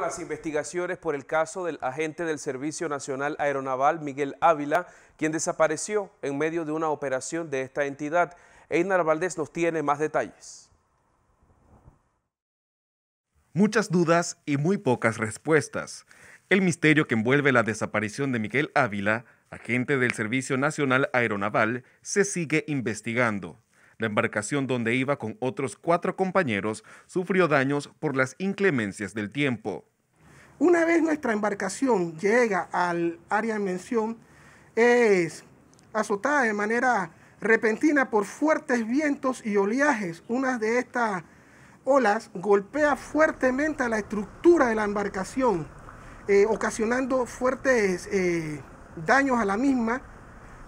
las investigaciones por el caso del agente del Servicio Nacional Aeronaval, Miguel Ávila, quien desapareció en medio de una operación de esta entidad. Einar Valdés nos tiene más detalles. Muchas dudas y muy pocas respuestas. El misterio que envuelve la desaparición de Miguel Ávila, agente del Servicio Nacional Aeronaval, se sigue investigando. La embarcación donde iba con otros cuatro compañeros sufrió daños por las inclemencias del tiempo. Una vez nuestra embarcación llega al área en mención, es azotada de manera repentina por fuertes vientos y oleajes. Una de estas olas golpea fuertemente a la estructura de la embarcación, eh, ocasionando fuertes eh, daños a la misma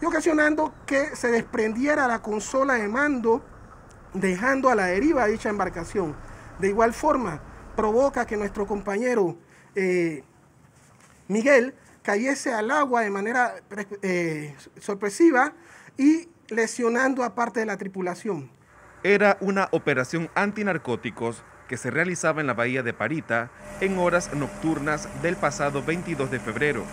y ocasionando que se desprendiera la consola de mando, dejando a la deriva dicha embarcación. De igual forma, provoca que nuestro compañero eh, Miguel cayese al agua de manera eh, sorpresiva y lesionando a parte de la tripulación. Era una operación antinarcóticos que se realizaba en la bahía de Parita en horas nocturnas del pasado 22 de febrero.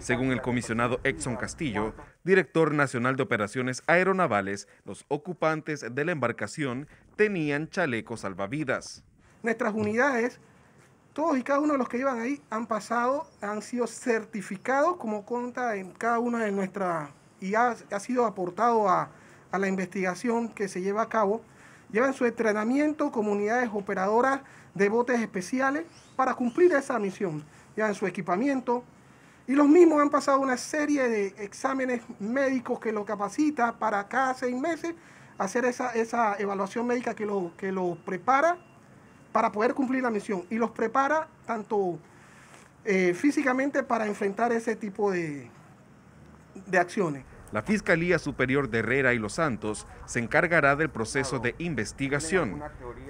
Según el comisionado Exxon Castillo, director nacional de operaciones aeronavales, los ocupantes de la embarcación tenían chalecos salvavidas. Nuestras unidades, todos y cada uno de los que iban ahí, han pasado, han sido certificados como cuenta en cada una de nuestras y ha, sido aportado a, la investigación que se lleva a cabo llevan su entrenamiento como unidades operadoras de botes especiales para cumplir esa misión. Llevan su equipamiento, y los mismos han pasado una serie de exámenes médicos que lo capacita para cada seis meses hacer esa, evaluación médica que lo, que prepara para poder cumplir la misión. Y los prepara tanto eh, físicamente para enfrentar ese tipo de acciones. La Fiscalía Superior de Herrera y Los Santos se encargará del proceso de investigación.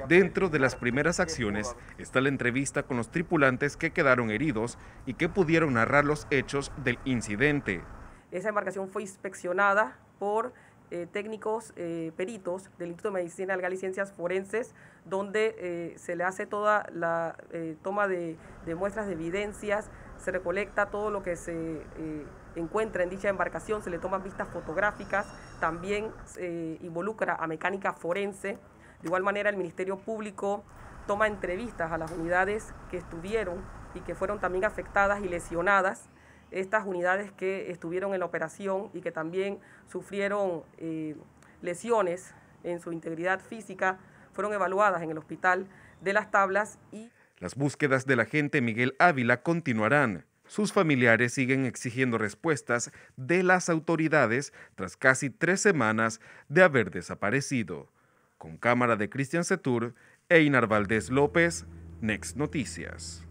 Dentro de las primeras acciones está la entrevista con los tripulantes que quedaron heridos y que pudieron narrar los hechos del incidente. Esa embarcación fue inspeccionada por eh, técnicos eh, peritos del Instituto de Medicina Legal y Ciencias Forenses, donde eh, se le hace toda la toma de muestras de evidencias, se recolecta todo lo que se eh, encuentra en dicha embarcación, se le toman vistas fotográficas, también se eh, involucra a mecánica forense. De igual manera, el Ministerio Público toma entrevistas a las unidades que estuvieron y que fueron también afectadas y lesionadas, estas unidades que estuvieron en la operación y que también sufrieron eh, lesiones en su integridad física, fueron evaluadas en el hospital de las tablas y... Las búsquedas del agente Miguel Ávila continuarán. Sus familiares siguen exigiendo respuestas de las autoridades tras casi tres semanas de haber desaparecido. Con cámara de Cristian Setur, Einar Valdés López, Next Noticias.